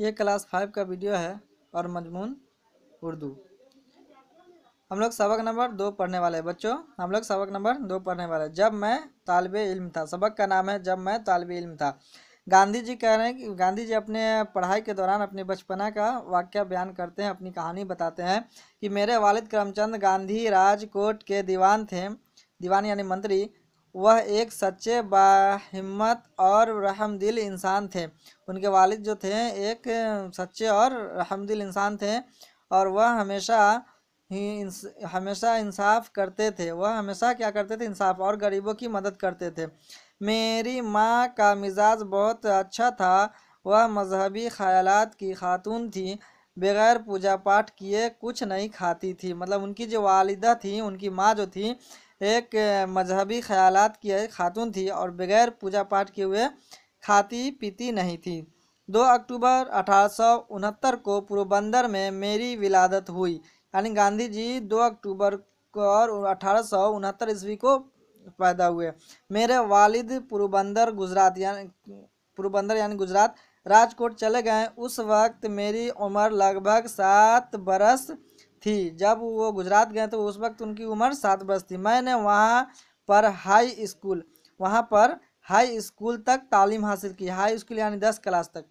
ये class five का video है और मजमून उर्दू हम लोग सबक नंबर दो पढ़ने वाले हैं बच्चों हम लोग सबक नंबर दो पढ़ने वाले हैं जब मैं तालब इल्म था सबक का नाम है जब मैं तालब इल्म था गांधी जी कह रहे हैं कि गांधी जी अपने पढ़ाई के दौरान अपने बचपना का वाक्य बयान करते हैं अपनी कहानी बताते हैं कि मेरे वालिद करमचंद गांधी राजकोट के दीवान थे दीवान यानी मंत्री वह एक सच्चे बाहिम्मत और रहमदिल इंसान थे उनके वालिद जो थे एक सच्चे और रहमदिल इंसान थे और वह हमेशा ही इंस, हमेशा इंसाफ करते थे वह हमेशा क्या करते थे इंसाफ और गरीबों की मदद करते थे मेरी माँ का मिजाज बहुत अच्छा था वह मजहबी ख्याल की खातून थी बगैर पूजा पाठ किए कुछ नहीं खाती थी मतलब उनकी जो वालिदा थी उनकी माँ जो थी एक मजहबी ख्याल की एक खातून थी और बगैर पूजा पाठ किए हुए खाती पीती नहीं थी दो अक्टूबर अठारह को पुरबंदर में मेरी विलादत हुई यानी गांधी जी दो अक्टूबर को और अठारह ईस्वी को पैदा हुए मेरे वालिद पुरबंदर गुजरात यानी पुरबंदर यानी गुजरात राजकोट चले गए उस वक्त मेरी उम्र लगभग सात बरस थी जब वो गुजरात गए तो उस वक्त उनकी उम्र सात वर्ष थी मैंने वहाँ पर हाई स्कूल वहाँ पर हाई स्कूल तक तालीम हासिल की हाई स्कूल यानी दस क्लास तक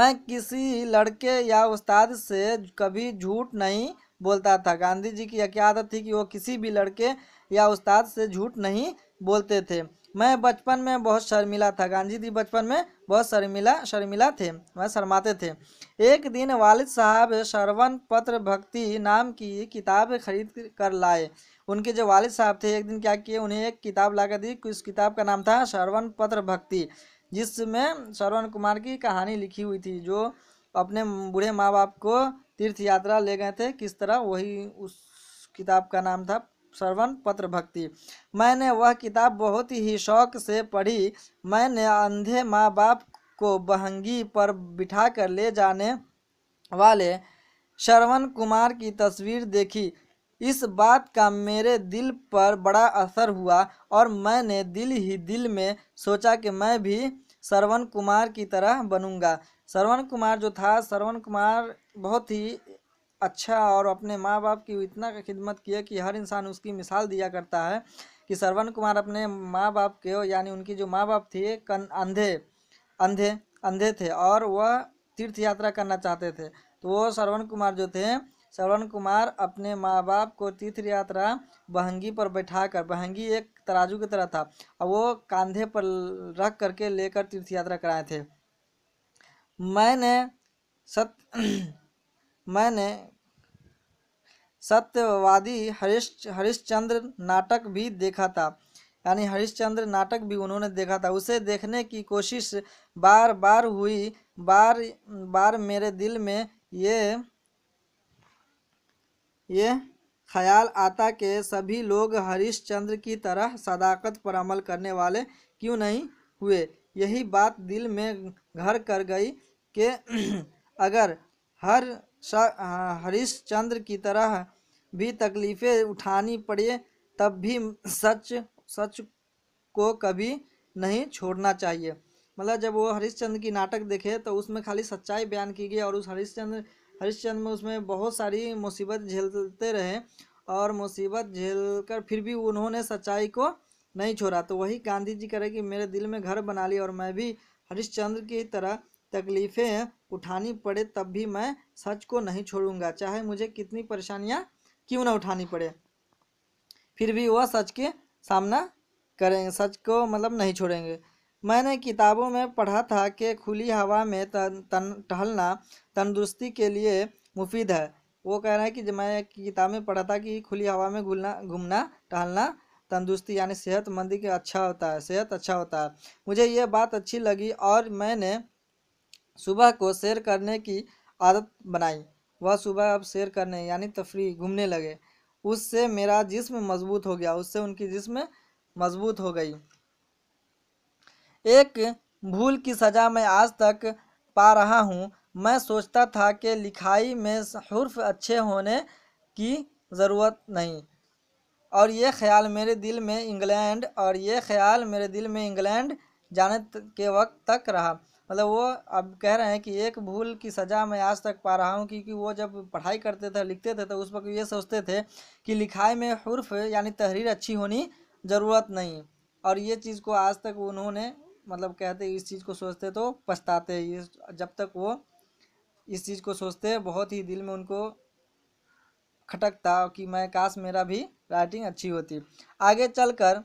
मैं किसी लड़के या उस्ताद से कभी झूठ नहीं बोलता था गांधी जी की यह आदत थी कि वो किसी भी लड़के या उस्ताद से झूठ नहीं बोलते थे मैं बचपन में बहुत शर्मिला था गांधी जी बचपन में बहुत शर्मिला शर्मिला थे वह शर्माते थे एक दिन वालिद साहब श्रवण पत्र भक्ति नाम की किताब खरीद कर लाए उनके जो वालिद साहब थे एक दिन क्या किए उन्हें एक किताब ला कर दी उस किताब का नाम था श्रवण पत्र भक्ति जिसमें श्रवण कुमार की कहानी लिखी हुई थी जो अपने बूढ़े माँ बाप को तीर्थ यात्रा ले गए थे किस तरह वही उस किताब का नाम था श्रवण पत्र भक्ति मैंने वह किताब बहुत ही शौक से पढ़ी मैंने अंधे माँ बाप को बहंगी पर बिठा कर ले जाने वाले श्रवण कुमार की तस्वीर देखी इस बात का मेरे दिल पर बड़ा असर हुआ और मैंने दिल ही दिल में सोचा कि मैं भी श्रवण कुमार की तरह बनूंगा श्रवण कुमार जो था श्रवण कुमार बहुत ही अच्छा और अपने माँ बाप की इतना खिदमत किया कि हर इंसान उसकी मिसाल दिया करता है कि श्रवण कुमार अपने माँ बाप के यानी उनकी जो माँ बाप थे कन अंधे अंधे अंधे थे और वह तीर्थ यात्रा करना चाहते थे तो वो श्रवण कुमार जो थे श्रवण कुमार अपने माँ बाप को तीर्थ यात्रा बहंगी पर बैठा कर बहंगी एक तराजू की तरह था और वो कंधे पर रख करके लेकर तीर्थ यात्रा कराए थे मैंने सत मैंने सत्यवादी हरिश्च हरिश्चंद्र नाटक भी देखा था यानी हरिश्चंद्र नाटक भी उन्होंने देखा था उसे देखने की कोशिश बार बार हुई बार बार मेरे दिल में ये ये ख्याल आता कि सभी लोग हरिश्चंद्र की तरह सदाकत पर अमल करने वाले क्यों नहीं हुए यही बात दिल में घर कर गई कि अगर हर हरिश्चंद्र की तरह भी तकलीफ़ें उठानी पड़े तब भी सच सच को कभी नहीं छोड़ना चाहिए मतलब जब वो हरिश्चंद्र की नाटक देखे तो उसमें खाली सच्चाई बयान की गई और उस हरिश्चंद्र हरिश्चंद्र में उसमें बहुत सारी मुसीबत झेलते रहे और मुसीबत झेल कर फिर भी उन्होंने सच्चाई को नहीं छोड़ा तो वही गांधी जी करे कि मेरे दिल में घर बना लिया और मैं भी हरिश्चंद्र की तरह तकलीफ़ें उठानी पड़े तब भी मैं सच को नहीं छोड़ूंगा चाहे मुझे कितनी परेशानियाँ क्यों ना उठानी पड़े फिर भी वह सच के सामना करेंगे सच को मतलब नहीं छोड़ेंगे मैंने किताबों में पढ़ा था कि खुली हवा में तन तन टहलना तंदुरुस्ती के लिए मुफीद है वो कह रहे हैं कि मैं किताब में पढ़ा था कि खुली हवा में घूलना घूमना टहलना तंदुरुस्ती यानी सेहतमंदी के अच्छा होता है सेहत अच्छा होता है मुझे ये बात अच्छी लगी और मैंने सुबह को शेर करने की आदत बनाई वह सुबह अब शेर करने यानी तफरी घूमने लगे उससे मेरा जिस्म मजबूत हो गया उससे उनकी जिस्म मजबूत हो गई एक भूल की सज़ा मैं आज तक पा रहा हूँ मैं सोचता था कि लिखाई में हर्फ अच्छे होने की ज़रूरत नहीं और ये ख्याल मेरे दिल में इंग्लैंड और ये ख्याल मेरे दिल में इंग्लैंड जाने के वक्त तक रहा मतलब वो अब कह रहे हैं कि एक भूल की सज़ा मैं आज तक पा रहा हूँ क्योंकि वो जब पढ़ाई करते थे लिखते थे तो उस वक्त ये सोचते थे कि लिखाई में हर्फ यानी तहरीर अच्छी होनी ज़रूरत नहीं और ये चीज़ को आज तक उन्होंने मतलब कहते इस चीज़ को सोचते तो पछताते ये जब तक वो इस चीज़ को सोचते बहुत ही दिल में उनको खटकता कि मैं काश मेरा भी राइटिंग अच्छी होती आगे चलकर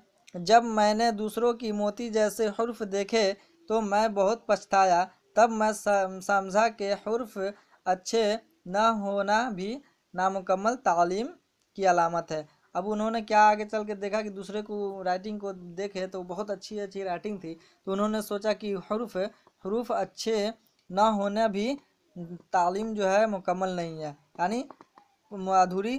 जब मैंने दूसरों की मोती जैसे हर्फ देखे तो मैं बहुत पछताया तब मैं समझा कि हर्फ अच्छे न होना भी नामुकम्मल तालीम की अलामत है अब उन्होंने क्या आगे चल के देखा कि दूसरे को राइटिंग को देखे तो बहुत अच्छी अच्छी राइटिंग थी तो उन्होंने सोचा कि हरूफ हरूफ अच्छे न होना भी तालीम जो है मुकम्मल नहीं है यानी अधूरी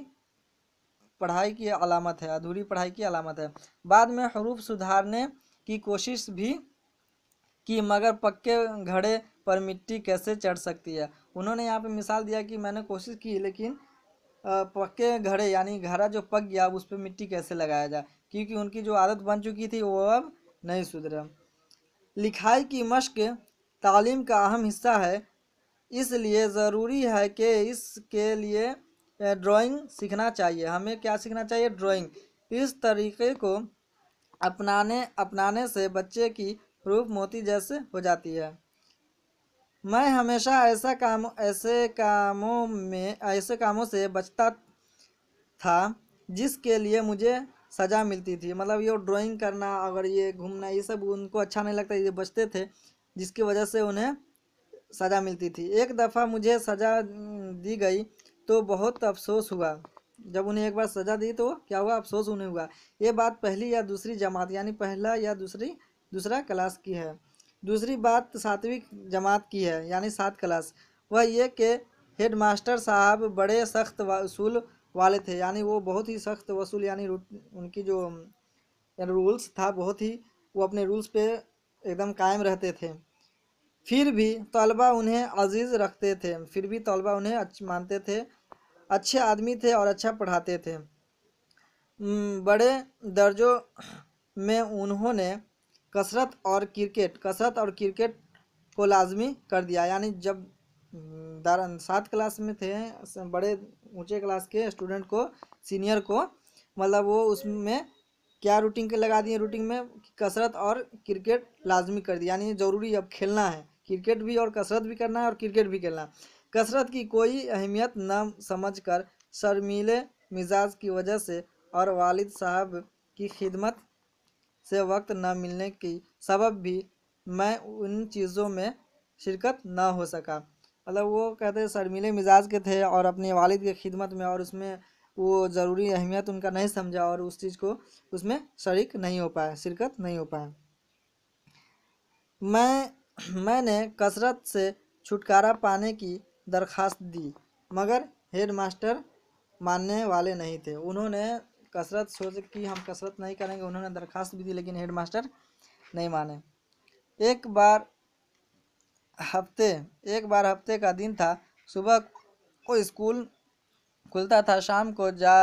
पढ़ाई की अलामत है अधूरी पढ़ाई की अलामत है बाद में हरूफ सुधारने की कोशिश भी कि मगर पक्के घड़े पर मिट्टी कैसे चढ़ सकती है उन्होंने यहाँ पे मिसाल दिया कि मैंने कोशिश की लेकिन पक्के घड़े यानी घड़ा जो पक गया उस पर मिट्टी कैसे लगाया जाए क्योंकि उनकी जो आदत बन चुकी थी वो अब नहीं सुधरा लिखाई की मश्क तालीम का अहम हिस्सा है इसलिए ज़रूरी है कि इसके लिए ड्राइंग सीखना चाहिए हमें क्या सीखना चाहिए ड्राइंग इस तरीके को अपनाने अपनाने से बच्चे की रूप मोती जैसे हो जाती है मैं हमेशा ऐसा काम ऐसे कामों में ऐसे कामों से बचता था जिसके लिए मुझे सज़ा मिलती थी मतलब ये ड्राइंग करना अगर ये घूमना ये सब उनको अच्छा नहीं लगता ये बचते थे जिसकी वजह से उन्हें सज़ा मिलती थी एक दफ़ा मुझे सज़ा दी गई तो बहुत अफसोस हुआ जब उन्हें एक बार सज़ा दी तो क्या हुआ अफसोस उन्हें हुआ ये बात पहली या दूसरी जमात यानी पहला या दूसरी दूसरा क्लास की है दूसरी बात सातवीं जमात की है यानी सात क्लास वह ये कि हेड मास्टर साहब बड़े सख्त वसूल वाले थे यानी वो बहुत ही सख्त वसूल यानी उनकी जो यानी रूल्स था बहुत ही वो अपने रूल्स पे एकदम कायम रहते थे फिर भी तलबा उन्हें अजीज़ रखते थे फिर भी तलबा उन्हें मानते थे अच्छे आदमी थे और अच्छा पढ़ाते थे बड़े दर्जों में उन्होंने कसरत और क्रिकेट कसरत और क्रिकेट को लाजमी कर दिया यानी जब हम्म, दार सात क्लास में थे बड़े ऊंचे क्लास के स्टूडेंट को सीनियर को मतलब वो उसमें क्या रूटीन के लगा दिए रूटीन में कसरत और क्रिकेट लाजमी कर दिया यानी ज़रूरी अब खेलना है क्रिकेट भी और कसरत भी करना है और क्रिकेट भी खेलना कसरत की कोई अहमियत न समझ कर शर्मीले मिजाज की वजह से और वालिद साहब की खिदमत से वक्त न मिलने की सबब भी मैं उन चीज़ों में शिरकत ना हो सका मतलब वो कहते शर्मिले मिजाज के थे और अपने वालिद की खिदमत में और उसमें वो ज़रूरी अहमियत उनका नहीं समझा और उस चीज़ को उसमें शरीक नहीं हो पाया शिरकत नहीं हो पाया मैं मैंने कसरत से छुटकारा पाने की दरख्वास्त दी मगर हेड मास्टर मानने वाले नहीं थे उन्होंने कसरत सोच की हम कसरत नहीं करेंगे उन्होंने दरखास्त भी दी लेकिन हेडमास्टर नहीं माने एक बार हफ्ते एक बार हफ्ते का दिन था सुबह को स्कूल खुलता था शाम को जा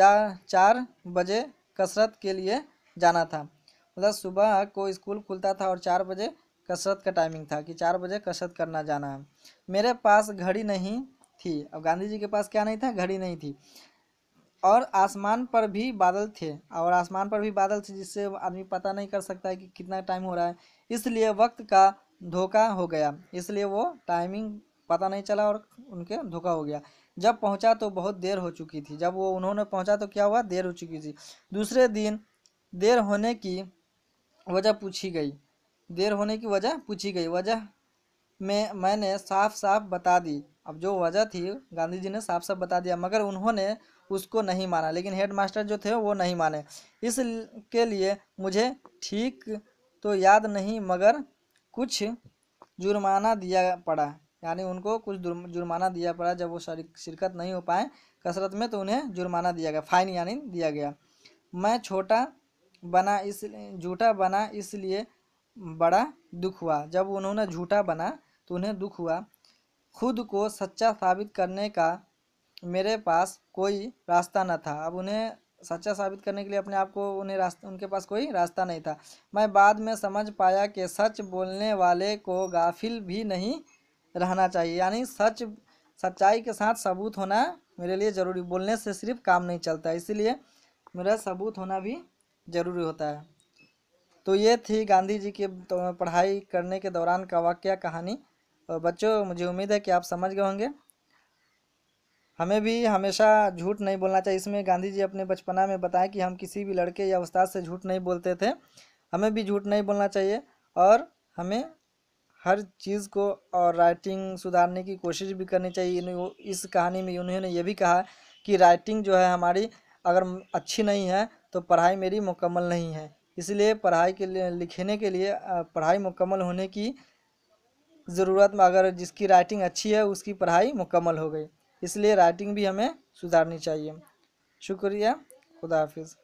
जा चार बजे कसरत के लिए जाना था मतलब सुबह को स्कूल खुलता था और चार बजे कसरत का टाइमिंग था कि चार बजे कसरत करना जाना है मेरे पास घड़ी नहीं थी अब गांधी जी के पास क्या नहीं था घड़ी नहीं थी और आसमान पर भी बादल थे और आसमान पर भी बादल थे जिससे आदमी पता नहीं कर सकता है कि कितना टाइम हो रहा है इसलिए वक्त का धोखा हो गया इसलिए वो टाइमिंग पता नहीं चला और उनके धोखा हो गया जब पहुंचा तो बहुत देर हो चुकी थी जब वो उन्होंने पहुंचा तो क्या हुआ देर हो चुकी थी दूसरे दिन देर होने की वजह पूछी गई देर होने की वजह पूछी गई वजह में मैंने साफ साफ बता दी अब जो वजह थी गांधी जी ने साफ साफ बता दिया मगर उन्होंने उसको नहीं माना लेकिन हेडमास्टर जो थे वो नहीं माने इस के लिए मुझे ठीक तो याद नहीं मगर कुछ जुर्माना दिया पड़ा यानी उनको कुछ जुर्माना दिया पड़ा जब वो शिरकत नहीं हो पाए कसरत में तो उन्हें जुर्माना दिया गया फाइन यानी दिया गया मैं छोटा बना इस झूठा बना इसलिए बड़ा दुख हुआ जब उन्होंने झूठा बना तो उन्हें दुख हुआ खुद को सच्चा साबित करने का मेरे पास कोई रास्ता न था अब उन्हें सच्चा साबित करने के लिए अपने आप को उन्हें रास्ता उनके पास कोई रास्ता नहीं था मैं बाद में समझ पाया कि सच बोलने वाले को गाफिल भी नहीं रहना चाहिए यानी सच सच्चाई के साथ सबूत होना मेरे लिए ज़रूरी बोलने से सिर्फ काम नहीं चलता इसीलिए मेरा सबूत होना भी ज़रूरी होता है तो ये थी गांधी जी की तो पढ़ाई करने के दौरान का वाक्य कहानी बच्चों मुझे उम्मीद है कि आप समझ गए होंगे हमें भी हमेशा झूठ नहीं बोलना चाहिए इसमें गांधी जी अपने बचपना में बताएं कि हम किसी भी लड़के या उस्ताद से झूठ नहीं बोलते थे हमें भी झूठ नहीं बोलना चाहिए और हमें हर चीज़ को और राइटिंग सुधारने की कोशिश भी करनी चाहिए इस कहानी में उन्होंने ये भी कहा कि राइटिंग जो है हमारी अगर अच्छी नहीं है तो पढ़ाई मेरी मुकम्मल नहीं है इसलिए पढ़ाई के लिए लिखने के लिए पढ़ाई मुकम्मल होने की ज़रूरत में अगर जिसकी राइटिंग अच्छी है उसकी पढ़ाई मुकम्मल हो गई इसलिए राइटिंग भी हमें सुधारनी चाहिए शुक्रिया खुदा हाफिज़